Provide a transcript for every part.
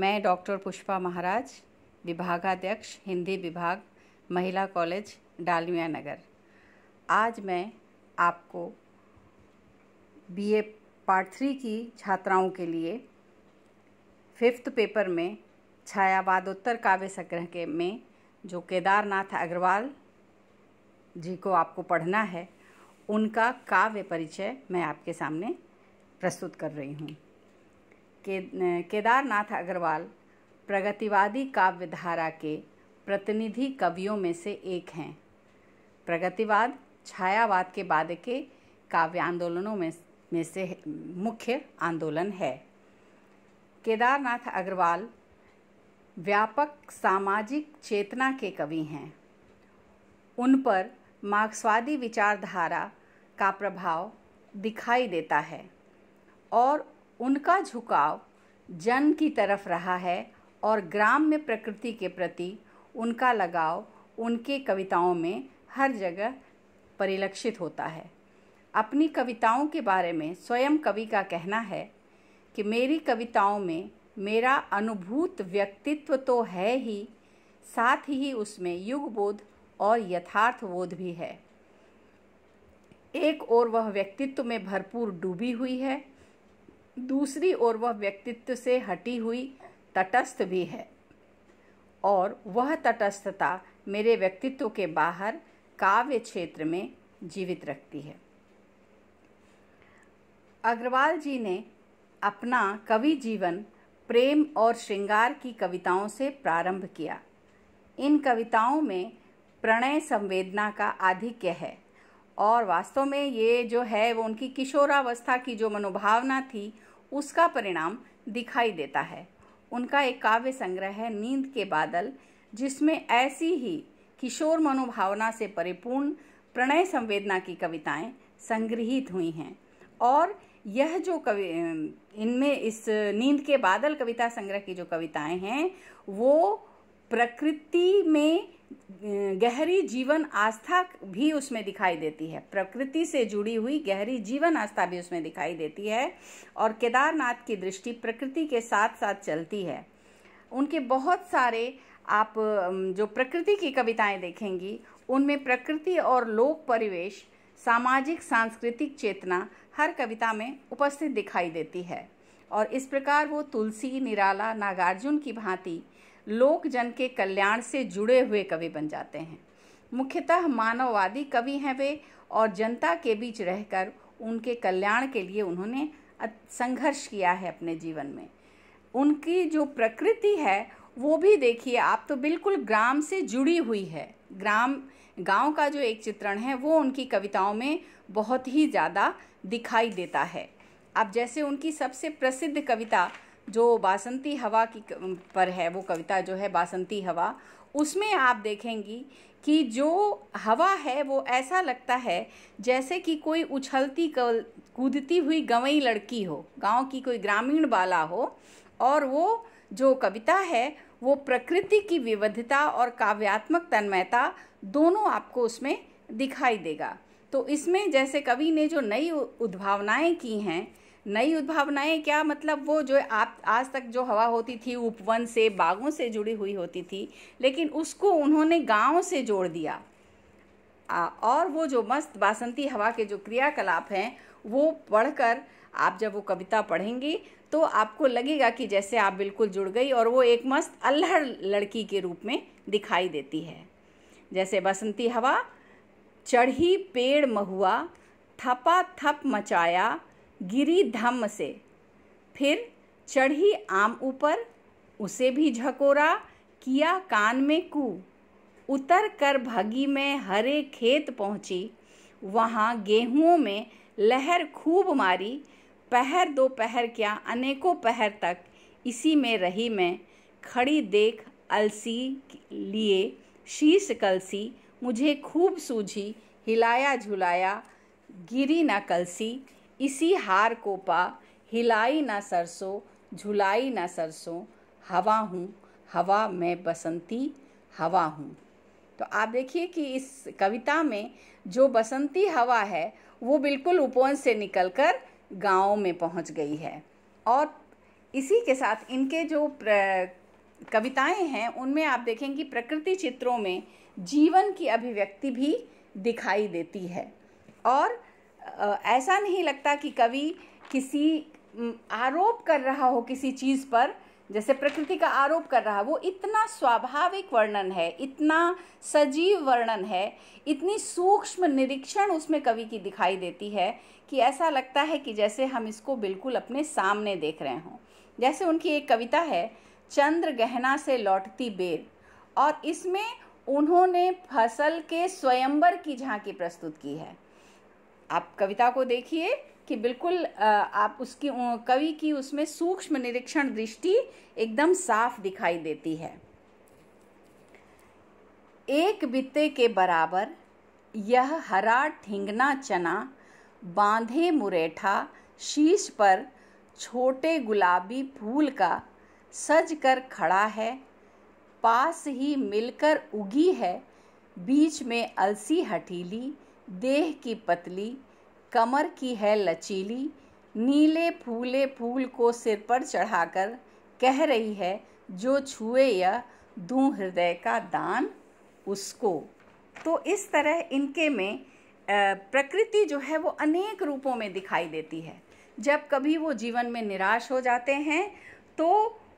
मैं डॉक्टर पुष्पा महाराज विभागाध्यक्ष हिंदी विभाग महिला कॉलेज डालमिया नगर आज मैं आपको बीए पार्ट थ्री की छात्राओं के लिए फिफ्थ पेपर में छायावादोत्तर काव्य संग्रह के में जो केदारनाथ अग्रवाल जी को आपको पढ़ना है उनका काव्य परिचय मैं आपके सामने प्रस्तुत कर रही हूँ के केदारनाथ अग्रवाल प्रगतिवादी काव्यधारा के प्रतिनिधि कवियों में से एक हैं प्रगतिवाद छायावाद के बाद के काव्य आंदोलनों में में से मुख्य आंदोलन है केदारनाथ अग्रवाल व्यापक सामाजिक चेतना के कवि हैं उन पर मार्क्सवादी विचारधारा का प्रभाव दिखाई देता है और उनका झुकाव जन की तरफ रहा है और ग्राम में प्रकृति के प्रति उनका लगाव उनके कविताओं में हर जगह परिलक्षित होता है अपनी कविताओं के बारे में स्वयं कवि का कहना है कि मेरी कविताओं में मेरा अनुभूत व्यक्तित्व तो है ही साथ ही उसमें युग बोध और यथार्थ बोध भी है एक और वह व्यक्तित्व में भरपूर डूबी हुई है दूसरी ओर वह व्यक्तित्व से हटी हुई तटस्थ भी है और वह तटस्थता मेरे व्यक्तित्व के बाहर काव्य क्षेत्र में जीवित रखती है अग्रवाल जी ने अपना कवि जीवन प्रेम और श्रृंगार की कविताओं से प्रारंभ किया इन कविताओं में प्रणय संवेदना का आधिक्य है और वास्तव में ये जो है वो उनकी किशोरावस्था की जो मनोभावना थी उसका परिणाम दिखाई देता है उनका एक काव्य संग्रह है नींद के बादल जिसमें ऐसी ही किशोर मनोभावना से परिपूर्ण प्रणय संवेदना की कविताएं संग्रहित हुई हैं और यह जो कवि इनमें इस नींद के बादल कविता संग्रह की जो कविताएं हैं वो प्रकृति में गहरी जीवन आस्था भी उसमें दिखाई देती है प्रकृति से जुड़ी हुई गहरी जीवन आस्था भी उसमें दिखाई देती है और केदारनाथ की दृष्टि प्रकृति के साथ साथ चलती है उनके बहुत सारे आप जो प्रकृति की कविताएं देखेंगी उनमें प्रकृति और लोक परिवेश सामाजिक सांस्कृतिक चेतना हर कविता में उपस्थित दिखाई देती है और इस प्रकार वो तुलसी निराला नागार्जुन की भांति लोक जन के कल्याण से जुड़े हुए कवि बन जाते हैं मुख्यतः मानववादी कवि हैं वे और जनता के बीच रहकर उनके कल्याण के लिए उन्होंने संघर्ष किया है अपने जीवन में उनकी जो प्रकृति है वो भी देखिए आप तो बिल्कुल ग्राम से जुड़ी हुई है ग्राम गांव का जो एक चित्रण है वो उनकी कविताओं में बहुत ही ज़्यादा दिखाई देता है अब जैसे उनकी सबसे प्रसिद्ध कविता जो बासंती हवा की पर है वो कविता जो है बासंती हवा उसमें आप देखेंगी कि जो हवा है वो ऐसा लगता है जैसे कि कोई उछलती कूदती हुई गवई लड़की हो गांव की कोई ग्रामीण बाला हो और वो जो कविता है वो प्रकृति की विविधता और काव्यात्मक तन्मयता दोनों आपको उसमें दिखाई देगा तो इसमें जैसे कवि ने जो नई उद्भावनाएं की हैं नई उद्भावनाएं क्या मतलब वो जो आप आज तक जो हवा होती थी उपवन से बागों से जुड़ी हुई होती थी लेकिन उसको उन्होंने गाँव से जोड़ दिया आ, और वो जो मस्त बासंती हवा के जो क्रियाकलाप हैं वो पढ़कर आप जब वो कविता पढ़ेंगी तो आपको लगेगा कि जैसे आप बिल्कुल जुड़ गई और वो एक मस्त अल्हड़ लड़की के रूप में दिखाई देती है जैसे बसंती हवा चढ़ी पेड़ महुआ थपा थप मचाया गिरी धम्म से फिर चढ़ी आम ऊपर उसे भी झकोरा किया कान में कू उतर कर भगी में हरे खेत पहुंची वहाँ गेहूं में लहर खूब मारी पहर दो पहर क्या अनेकों पहर तक इसी में रही मैं खड़ी देख अलसी लिए शीश कलसी मुझे खूब सूझी हिलाया झुलाया गिरी ना कलसी इसी हार को पा हिलाई ना सरसों झुलाई ना सरसों हवा हूँ हवा मैं बसंती हवा हूँ तो आप देखिए कि इस कविता में जो बसंती हवा है वो बिल्कुल उपवन से निकलकर गाँव में पहुँच गई है और इसी के साथ इनके जो कविताएं हैं उनमें आप देखेंगे कि प्रकृति चित्रों में जीवन की अभिव्यक्ति भी दिखाई देती है और ऐसा नहीं लगता कि कवि किसी आरोप कर रहा हो किसी चीज़ पर जैसे प्रकृति का आरोप कर रहा वो इतना स्वाभाविक वर्णन है इतना सजीव वर्णन है इतनी सूक्ष्म निरीक्षण उसमें कवि की दिखाई देती है कि ऐसा लगता है कि जैसे हम इसको बिल्कुल अपने सामने देख रहे हों जैसे उनकी एक कविता है चंद्र गहना से लौटती बेल और इसमें उन्होंने फसल के स्वयंवर की झांकी प्रस्तुत की है आप कविता को देखिए कि बिल्कुल आप उसकी कवि की उसमें सूक्ष्म निरीक्षण दृष्टि एकदम साफ दिखाई देती है एक बित्ते के बराबर यह हरा ठिंगना चना बांधे मुरेठा शीश पर छोटे गुलाबी फूल का सज कर खड़ा है पास ही मिलकर उगी है बीच में अलसी हठीली देह की पतली कमर की है लचीली नीले फूले फूल को सिर पर चढ़ाकर कह रही है जो छुए या दू हृदय का दान उसको तो इस तरह इनके में प्रकृति जो है वो अनेक रूपों में दिखाई देती है जब कभी वो जीवन में निराश हो जाते हैं तो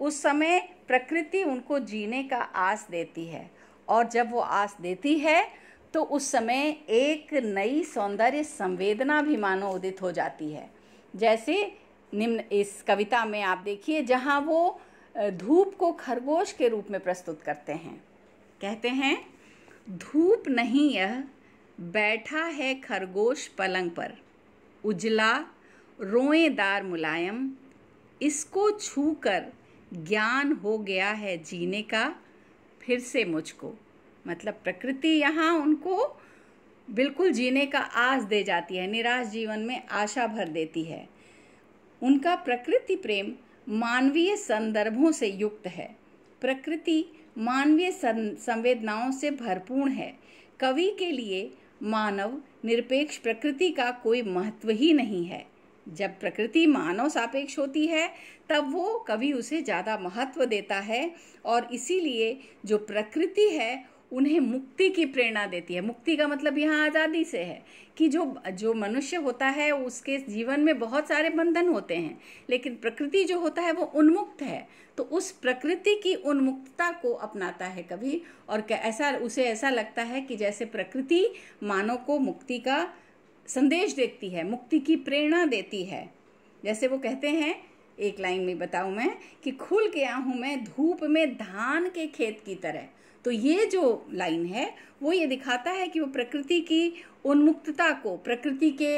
उस समय प्रकृति उनको जीने का आस देती है और जब वो आस देती है तो उस समय एक नई सौंदर्य संवेदना भी मानो उदित हो जाती है जैसे निम्न इस कविता में आप देखिए जहाँ वो धूप को खरगोश के रूप में प्रस्तुत करते हैं कहते हैं धूप नहीं यह बैठा है खरगोश पलंग पर उजला रोएदार मुलायम इसको छूकर ज्ञान हो गया है जीने का फिर से मुझको मतलब प्रकृति यहाँ उनको बिल्कुल जीने का आस दे जाती है निराश जीवन में आशा भर देती है उनका प्रकृति प्रेम मानवीय संदर्भों से युक्त है प्रकृति मानवीय संवेदनाओं से भरपूर है कवि के लिए मानव निरपेक्ष प्रकृति का कोई महत्व ही नहीं है जब प्रकृति मानव सापेक्ष होती है तब वो कवि उसे ज़्यादा महत्व देता है और इसीलिए जो प्रकृति है उन्हें मुक्ति की प्रेरणा देती है मुक्ति का मतलब यहाँ आज़ादी से है कि जो जो मनुष्य होता है उसके जीवन में बहुत सारे बंधन होते हैं लेकिन प्रकृति जो होता है वो उन्मुक्त है तो उस प्रकृति की उन्मुक्तता को अपनाता है कभी और ऐसा उसे ऐसा लगता है कि जैसे प्रकृति मानव को मुक्ति का संदेश देती है मुक्ति की प्रेरणा देती है जैसे वो कहते हैं एक लाइन में बताऊं मैं कि खुल गया हूं मैं धूप में धान के खेत की तरह तो ये जो लाइन है वो ये दिखाता है कि वो प्रकृति की उन्मुक्तता को प्रकृति के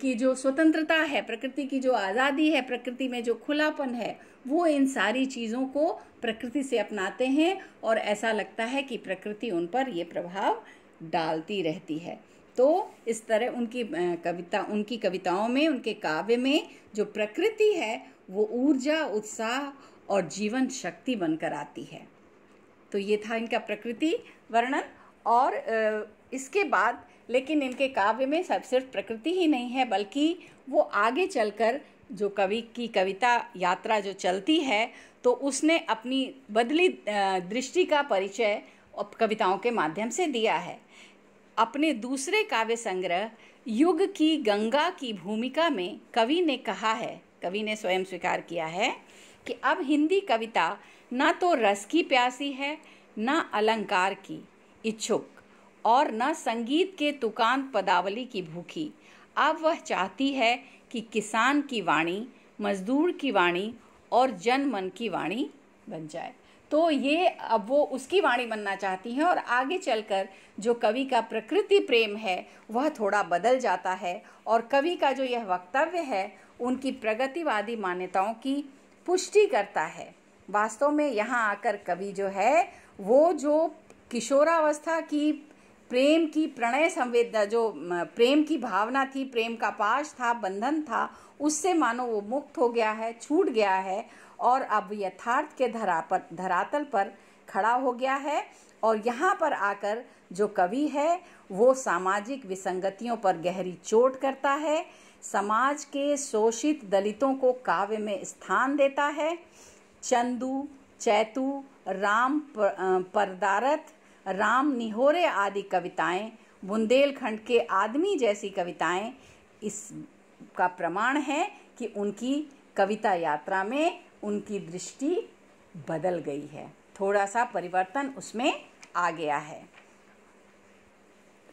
की जो स्वतंत्रता है प्रकृति की जो आज़ादी है प्रकृति में जो खुलापन है वो इन सारी चीज़ों को प्रकृति से अपनाते हैं और ऐसा लगता है कि प्रकृति उन पर ये प्रभाव डालती रहती है तो इस तरह उनकी कविता उनकी कविताओं में उनके काव्य में जो प्रकृति है वो ऊर्जा उत्साह और जीवन शक्ति बनकर आती है तो ये था इनका प्रकृति वर्णन और इसके बाद लेकिन इनके काव्य में सब सिर्फ प्रकृति ही नहीं है बल्कि वो आगे चलकर जो कवि की कविता यात्रा जो चलती है तो उसने अपनी बदली दृष्टि का परिचय कविताओं के माध्यम से दिया है अपने दूसरे काव्य संग्रह युग की गंगा की भूमिका में कवि ने कहा है कवि ने स्वयं स्वीकार किया है कि अब हिंदी कविता न तो रस की प्यासी है न अलंकार की इच्छुक और न संगीत के तुकान पदावली की भूखी अब वह चाहती है कि किसान की वाणी मजदूर की वाणी और जन मन की वाणी बन जाए तो ये अब वो उसकी वाणी बनना चाहती हैं और आगे चलकर जो कवि का प्रकृति प्रेम है वह थोड़ा बदल जाता है और कवि का जो यह वक्तव्य है उनकी प्रगतिवादी मान्यताओं की पुष्टि करता है वास्तव में यहाँ आकर कवि जो है वो जो किशोरावस्था की प्रेम की प्रणय संवेदना जो प्रेम की भावना थी प्रेम का पाश था बंधन था उससे मानो वो मुक्त हो गया है छूट गया है और अब यथार्थ के धरा पर धरातल पर खड़ा हो गया है और यहाँ पर आकर जो कवि है वो सामाजिक विसंगतियों पर गहरी चोट करता है समाज के शोषित दलितों को काव्य में स्थान देता है चंदू चैतु राम परदारत राम निहोरे आदि कविताएं बुंदेलखंड के आदमी जैसी कविताएं इसका प्रमाण है कि उनकी कविता यात्रा में उनकी दृष्टि बदल गई है थोड़ा सा परिवर्तन उसमें आ गया है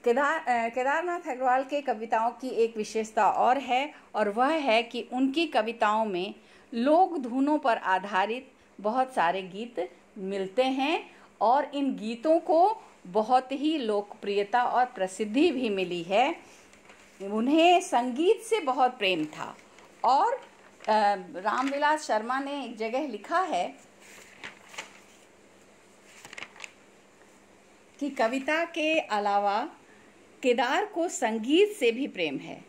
केदार केदारनाथ अग्रवाल के कविताओं की एक विशेषता और है और वह है कि उनकी कविताओं में लोक धुनों पर आधारित बहुत सारे गीत मिलते हैं और इन गीतों को बहुत ही लोकप्रियता और प्रसिद्धि भी मिली है उन्हें संगीत से बहुत प्रेम था और रामविलास शर्मा ने एक जगह लिखा है कि कविता के अलावा केदार को संगीत से भी प्रेम है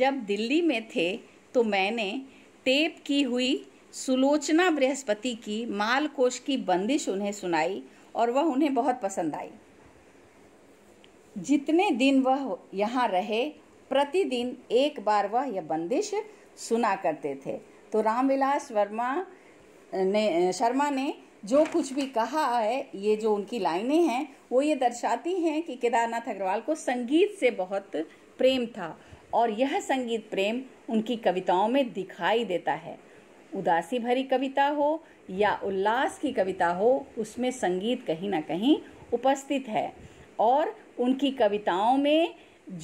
जब दिल्ली में थे तो मैंने टेप की हुई सुलोचना बृहस्पति की मालकोश की बंदिश उन्हें सुनाई और वह उन्हें बहुत पसंद आई जितने दिन वह यहाँ रहे प्रतिदिन एक बार वह यह बंदिश सुना करते थे तो रामविलास वर्मा ने शर्मा ने जो कुछ भी कहा है ये जो उनकी लाइनें हैं वो ये दर्शाती हैं कि केदारनाथ अग्रवाल को संगीत से बहुत प्रेम था और यह संगीत प्रेम उनकी कविताओं में दिखाई देता है उदासी भरी कविता हो या उल्लास की कविता हो उसमें संगीत कहीं ना कहीं उपस्थित है और उनकी कविताओं में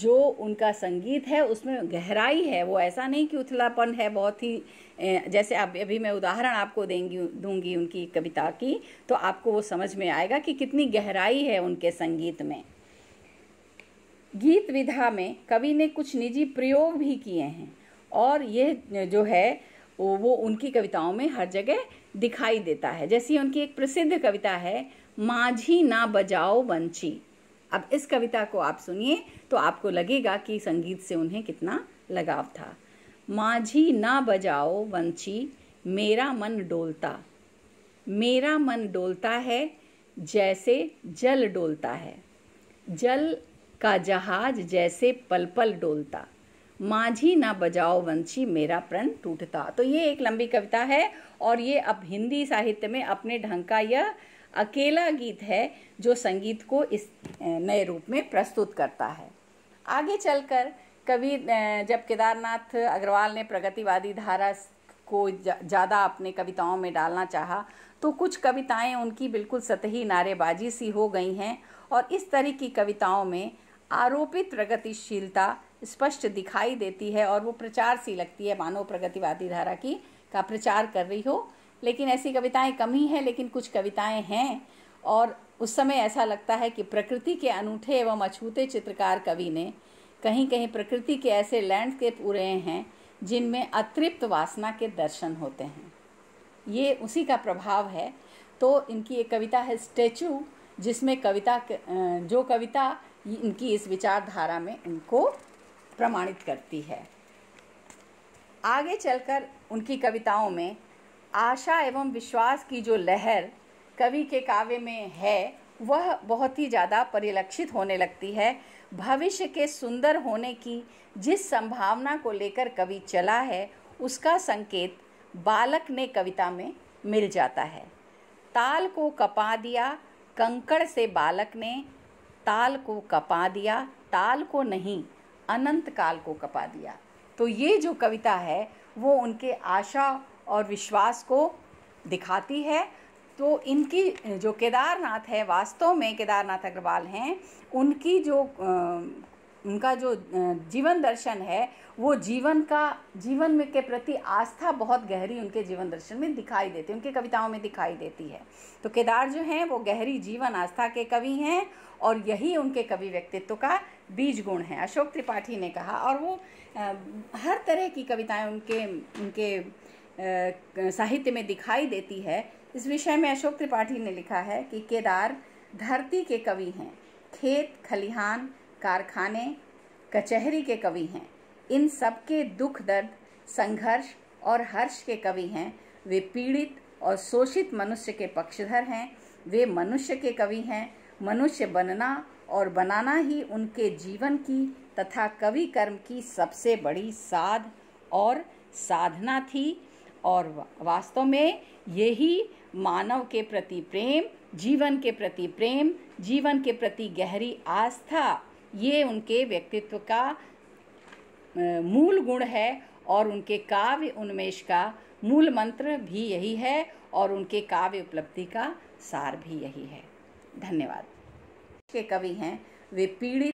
जो उनका संगीत है उसमें गहराई है वो ऐसा नहीं कि उथलापन है बहुत ही जैसे आप अभी मैं उदाहरण आपको देंगी दूंगी उनकी कविता की तो आपको वो समझ में आएगा कि कितनी गहराई है उनके संगीत में गीत विधा में कवि ने कुछ निजी प्रयोग भी किए हैं और ये जो है वो उनकी कविताओं में हर जगह दिखाई देता है जैसी उनकी एक प्रसिद्ध कविता है माझी ना बजाओ बंची अब इस कविता को आप सुनिए तो आपको लगेगा कि संगीत से उन्हें कितना लगाव था माझी ना बजाओ वंशी मेरा मन डोलता मेरा मन डोलता है जैसे जल डोलता है जल का जहाज जैसे पल पल डोलता माझी ना बजाओ वंशी मेरा प्रण टूटता तो ये एक लंबी कविता है और ये अब हिंदी साहित्य में अपने ढंग का यह अकेला गीत है जो संगीत को इस नए रूप में प्रस्तुत करता है आगे चलकर कवि जब केदारनाथ अग्रवाल ने प्रगतिवादी धारा को ज़्यादा अपने कविताओं में डालना चाहा तो कुछ कविताएं उनकी बिल्कुल सतही नारेबाजी सी हो गई हैं और इस तरह की कविताओं में आरोपित प्रगतिशीलता स्पष्ट दिखाई देती है और वो प्रचार सी लगती है मानव प्रगतिवादी धारा की का प्रचार कर रही हो लेकिन ऐसी कविताएं कम ही हैं लेकिन कुछ कविताएं हैं और उस समय ऐसा लगता है कि प्रकृति के अनूठे एवं अछूते चित्रकार कवि ने कहीं कहीं प्रकृति के ऐसे लैंडस्केप उड़े हैं जिनमें अतृप्त वासना के दर्शन होते हैं ये उसी का प्रभाव है तो इनकी एक कविता है स्टैचू जिसमें कविता जो कविता इनकी इस विचारधारा में इनको प्रमाणित करती है आगे चलकर उनकी कविताओं में आशा एवं विश्वास की जो लहर कवि के काव्य में है वह बहुत ही ज़्यादा परिलक्षित होने लगती है भविष्य के सुंदर होने की जिस संभावना को लेकर कवि चला है उसका संकेत बालक ने कविता में मिल जाता है ताल को कपा दिया कंकड़ से बालक ने ताल को कपा दिया ताल को नहीं अनंत काल को कपा दिया तो ये जो कविता है वो उनके आशा और विश्वास को दिखाती है तो इनकी जो केदारनाथ है वास्तव में केदारनाथ अग्रवाल हैं उनकी जो उनका जो जीवन दर्शन है वो जीवन का जीवन में के प्रति आस्था बहुत गहरी उनके जीवन दर्शन में दिखाई देती है उनकी कविताओं में दिखाई देती है तो केदार जो हैं वो गहरी जीवन आस्था के कवि हैं और यही उनके कवि व्यक्तित्व का बीज गुण है अशोक त्रिपाठी ने कहा और वो हर तरह की कविताएं उनके उनके साहित्य में दिखाई देती है इस विषय में अशोक त्रिपाठी ने लिखा है कि केदार धरती के कवि हैं खेत खलिहान कारखाने कचहरी के कवि हैं इन सब के दुख दर्द संघर्ष और हर्ष के कवि हैं वे पीड़ित और शोषित मनुष्य के पक्षधर हैं वे मनुष्य के कवि हैं मनुष्य बनना और बनाना ही उनके जीवन की तथा कवि कर्म की सबसे बड़ी साध और साधना थी और वास्तव में यही मानव के प्रति प्रेम जीवन के प्रति प्रेम जीवन के प्रति गहरी आस्था ये उनके व्यक्तित्व का मूल गुण है और उनके काव्य उन्मेष का मूल मंत्र भी यही है और उनके काव्य उपलब्धि का सार भी यही है धन्यवाद के कवि हैं वे पीड़ित